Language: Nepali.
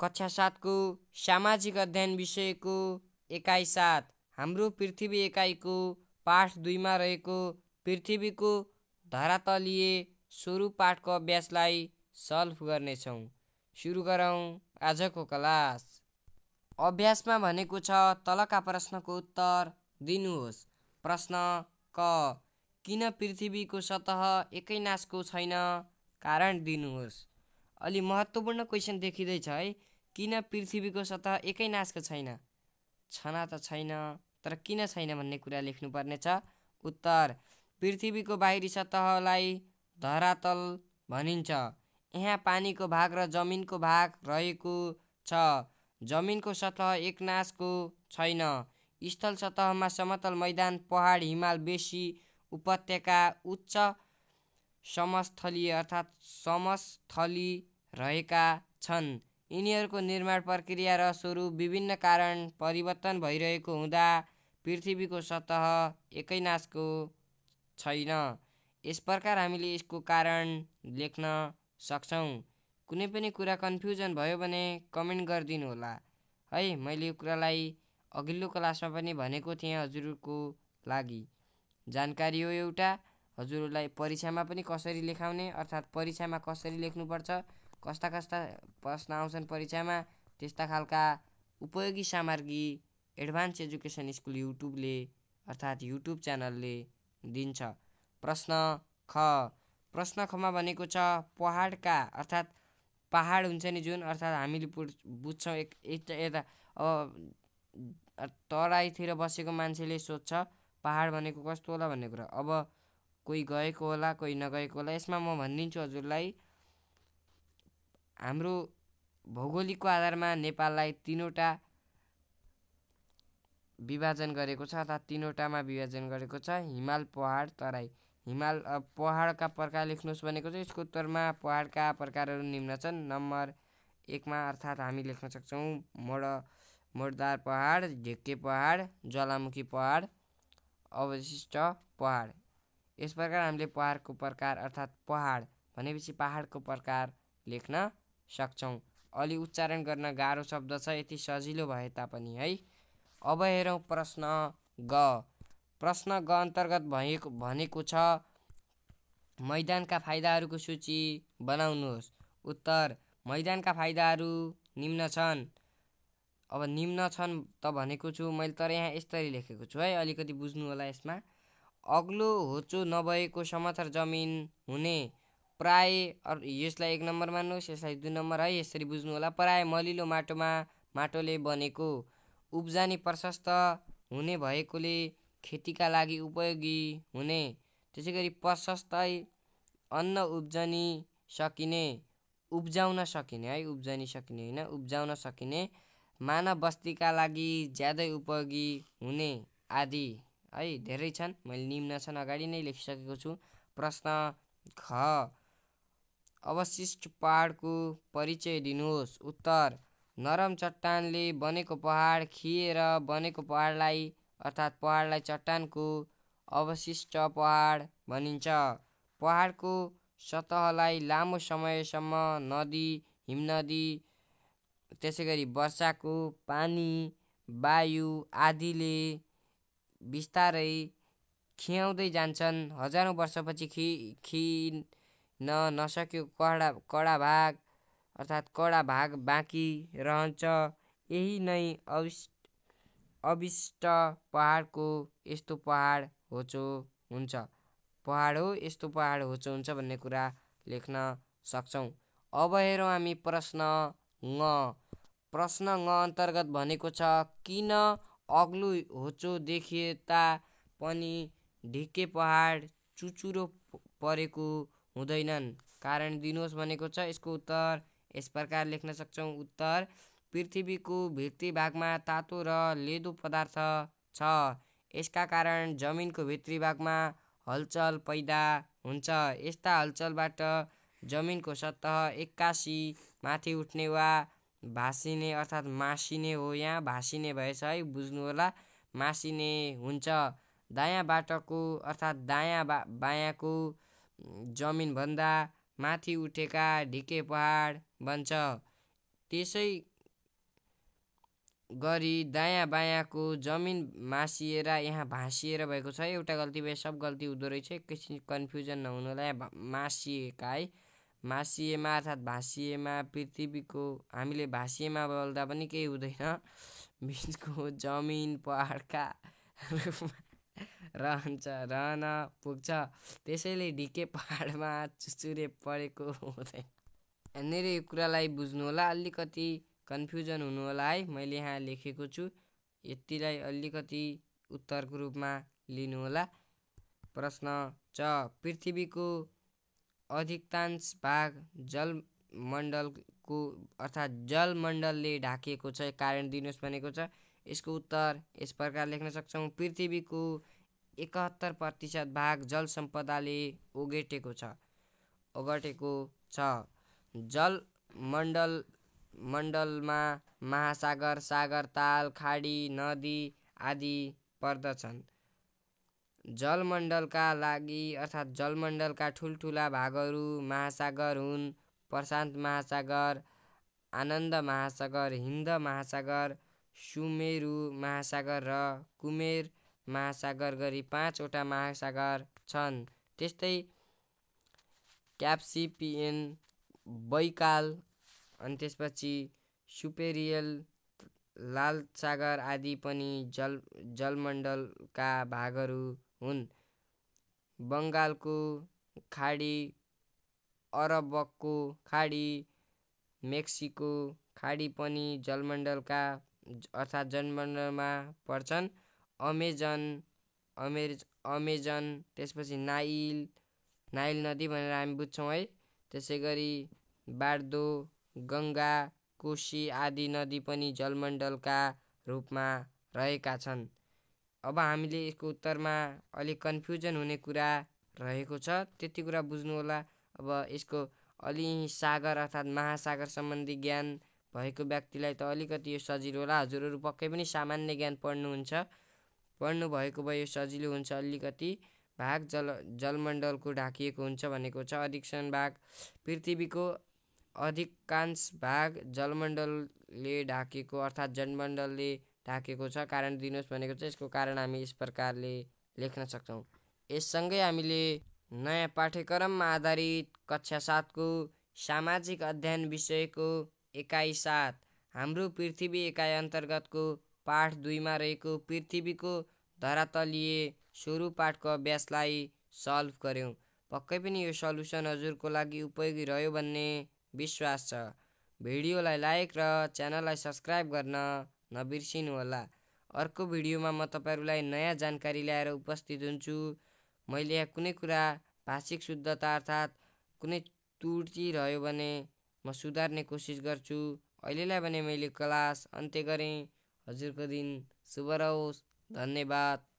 कक्षा सातको सामाजिक अध्ययन विषयको एकाइ सात हाम्रो पृथ्वी एकाइको पाठ दुईमा रहेको पृथ्वीको धरातलीय स्वरूप पाठको अभ्यासलाई सल्भ गर्नेछौँ सुरु गरौँ आजको क्लास अभ्यासमा भनेको छ तलका प्रश्नको उत्तर दिनुहोस् प्रश्न क किन पृथ्वीको सतह एकै नासको छैन कारण दिनुहोस् अलि महत्त्वपूर्ण क्वेसन देखिँदैछ है किन पृथ्वीको सतह एकै नासको छैन छना त छैन तर किन छैन भन्ने कुरा लेख्नुपर्नेछ उत्तर पृथ्वीको बाहिरी सतहलाई धरातल भनिन्छ यहाँ पानीको भाग र जमिनको भाग रहेको छ जमिनको सतह एक नासको छैन स्थल सतहमा समतल मैदान पहाड हिमाल बेसी उपत्यका उच्च समस्थली अर्थात् समस्थली रहेका छन् यिनीहरूको निर्माण प्रक्रिया र स्वरूप विभिन्न कारण परिवर्तन भइरहेको हुँदा पृथ्वीको सतह एकैनासको छैन यस प्रकार हामीले यसको कारण लेख्न सक्छौँ कुनै पनि कुरा कन्फ्युजन भयो भने कमेन्ट गरिदिनु होला है मैले यो कुरालाई अघिल्लो क्लासमा पनि भनेको थिएँ हजुरको लागि जानकारी हो एउटा हजुरहरूलाई परीक्षामा पनि कसरी लेखाउने अर्थात् परीक्षामा कसरी लेख्नुपर्छ कस्ता कस्ता प्रश्न आउँछन् परीक्षामा त्यस्ता खालका उपयोगी सामग्री एडभान्स एजुकेसन स्कुल युट्युबले अर्थात् युट्युब च्यानलले दिन्छ प्रश्न ख प्रश्न खमा भनेको छ पहाडका अर्थात् पहाड हुन्छ नि जुन अर्थात् हामीले बुझ्छौँ एक यता अब तराईतिर बसेको मान्छेले सोध्छ पहाड भनेको कस्तो होला भन्ने कुरा अब कोही गएको होला कोही नगएको होला यसमा म भनिदिन्छु हजुरलाई हाम्रो भौगोलिकको आधारमा नेपाललाई तिनवटा विभाजन गरेको छ अर्थात् तिनवटामा विभाजन गरेको छ हिमाल पहाड तराई हिमाल पहाडका प्रकार लेख्नुहोस् भनेको छ यसको उत्तरमा पहाडका प्रकारहरू निम्न छन् नम्बर एकमा अर्थात् हामी लेख्न सक्छौँ मोड मोडदार पहाड झिक्के पहाड ज्वालामुखी पहाड अवशिष्ट पहाड यस प्रकार हामीले पहाडको प्रकार अर्थात् पहाड भनेपछि पहाडको प्रकार लेख्न सक्छौँ अलि उच्चारण गर्न गाह्रो शब्द छ यति सजिलो भए तापनि है अब हेरौँ प्रश्न ग प्रश्न ग अन्तर्गत भएको भनेको छ मैदानका फाइदाहरूको सूची बनाउनुहोस् उत्तर मैदानका फाइदाहरू निम्न छन् अब निम्न छन् त भनेको छु मैले तर यहाँ यसरी लेखेको छु है अलिकति बुझ्नु होला यसमा अग्लो होचो नभएको समथर जमिन हुने प्राय यसलाई एक नम्बर मान्नुहोस् यसलाई दुई नम्बर है यसरी बुझ्नु होला प्राय मलिलो माटोमा माटोले बनेको उब्जानी प्रशस्त हुने भएकोले खेतीका लागि उपयोगी हुने त्यसै गरी प्रशस्तै अन्न उब्जनी सकिने उब्जाउन सकिने है उब्जनी सकिने होइन उब्जाउन सकिने मानव बस्तीका लागि ज्यादै उपयोगी हुने आदि है धेरै छन् मैले निम्न छन् अगाडि नै लेखिसकेको छु प्रश्न ख अवशिष्ट पहाडको परिचय दिनुहोस् उत्तर नरम चट्टानले बनेको पहाड खिएर बनेको पहाडलाई अर्थात् पहाडलाई चट्टानको अवशिष्ट पहाड भनिन्छ पहाडको सतहलाई लामो समयसम्म नदी हिमनदी त्यसै गरी वर्षाको पानी वायु आदिले बिस्तारै खियाउँदै जान्छन् हजारौँ वर्षपछि खि खिन नसक्यो कडा कडा भाग अर्थात् कडा भाग बाँकी रहन्छ यही नै अविष्ट अविष्ट पहाडको यस्तो पहाड होचो हुन्छ पहाड हो यस्तो पहाड होचो हुन्छ भन्ने कुरा लेख्न सक्छौँ अब हेरौँ हामी प्रश्न ङ प्रश्न ङ अन्तर्गत भनेको छ किन अग्लो होचो देखिए तापनि ढिक्के पहाड चुचुरो परेको हुँदैनन् कारण दिनुहोस् भनेको छ यसको उत्तर यस प्रकार लेख्न सक्छौँ उत्तर पृथ्वीको भित्री भागमा तातो र लेदो पदार्थ छ यसका कारण जमिनको भित्री भागमा हलचल पैदा हुन्छ यस्ता हलचलबाट जमिनको सतह एक्कासी माथि उठ्ने वा भासिने अर्थात् मासिने हो यहाँ भासिने भएछ है बुझ्नु होला मासिने हुन्छ दायाँबाटको अर्थात् दायाँ बा बायाँको जमिनभन्दा माथि उठेका ढिके पहाड बन्छ त्यसै गरी दायाँ बायाँको जमिन मासिएर यहाँ भाँसिएर भएको छ एउटा गल्ती भए सब गल्ती हुँदो रहेछ एकैछिन कन्फ्युजन नहुनुलाई मासिएका है मासिएमा अर्थात् भाँसिएमा पृथ्वीको हामीले भाँसिएमा बोल्दा पनि केही हुँदैन बिचको जमिन पहाडका रूपमा रहन्छ रहन पुग्छ त्यसैले ढिके पहाडमा चुचुरे परेको हुँदैन यहाँनिर यो कुरालाई बुझ्नुहोला अलिकति कन्फ्युजन हुनुहोला है मैले यहाँ लेखेको छु यतिलाई अलिकति उत्तरको रूपमा लिनुहोला प्रश्न छ पृथ्वीको अधिकांश भाग जलमण्डलको अर्थात् जलमण्डलले ढाकिएको छ कारण दिनुहोस् भनेको छ यसको उत्तर यस प्रकार लेख्न सक्छौँ पृथ्वीको एकहत्तर प्रतिशत भाग जल सम्पदाले ओगेटेको छ ओगटेको छ जलमण्डल मण्डलमा महासागर सागर ताल खाडी नदी आदि पर्दछन् जलमण्डलका लागि अर्थात् जलमण्डलका ठुल्ठुला भागहरू महासागर हुन् प्रशान्त महासागर आनन्द महासागर हिन्द महासागर सुमेरु महासागर र कुमेर महासागर गरी पाँचवटा महासागर छन् त्यस्तै क्याप्सिपिएन बैकाल अनि त्यसपछि सुपेरियल लाल सागर आदि पनि जल जलमण्डलका भागहरू हुन् बङ्गालको खाडी अरबको खाडी मेक्सिको खाडी पनि जलमण्डलका अर्थात् जलमण्डलमा पर्छन् अमेजन अमेज अमेजन त्यसपछि नाइल नाइल नदी भनेर हामी बुझ्छौँ है त्यसै गरी बार्दो गङ्गा कोशी आदि नदी पनि जलमण्डलका रूपमा रहेका छन् अब हामीले यसको उत्तरमा अलिक कन्फ्युजन हुने कुरा रहेको छ त्यति कुरा बुझ्नु होला अब यसको अलि सागर अर्थात् महासागर सम्बन्धी ज्ञान भएको व्यक्तिलाई त अलिकति यो सजिलो होला हजुरहरू पक्कै पनि सामान्य ज्ञान पढ्नुहुन्छ पढ्नु भएको भए यो सजिलो हुन्छ अलिकति भाग जल जलमण्डलको ढाकिएको हुन्छ भनेको छ अधिकसन भाग पृथ्वीको अधिकांश भाग जलमण्डलले ढाकिएको अर्थात् जलमण्डलले ढाकेको छ कारण दिनुहोस् भनेको छ यसको कारण हामी यस प्रकारले लेख्न सक्छौँ यससँगै हामीले नयाँ पाठ्यक्रममा आधारित कक्षा सातको सामाजिक अध्ययन विषयको एकाइ सात हाम्रो पृथ्वी एकाइ अन्तर्गतको पाठ दुईमा रहेको पृथ्वीको धरातलीय सुरु पाठको अभ्यासलाई सल्भ गऱ्यौँ पक्कै पनि यो सल्युसन हजुरको लागि उपयोगी रह्यो भन्ने विश्वास छ भिडियोलाई लाइक र च्यानललाई सब्सक्राइब गर्न होला अर्को भिडियोमा म तपाईँहरूलाई नयाँ जानकारी ल्याएर उपस्थित हुन्छु मैले यहाँ कुनै कुरा भाषिक शुद्धता अर्थात् कुनै त्रुटि रह्यो भने म सुधार्ने कोसिस गर्छु अहिलेलाई भने मैले क्लास अन्त्य गरेँ हजुरको दिन शुभ रहोस् धन्यवाद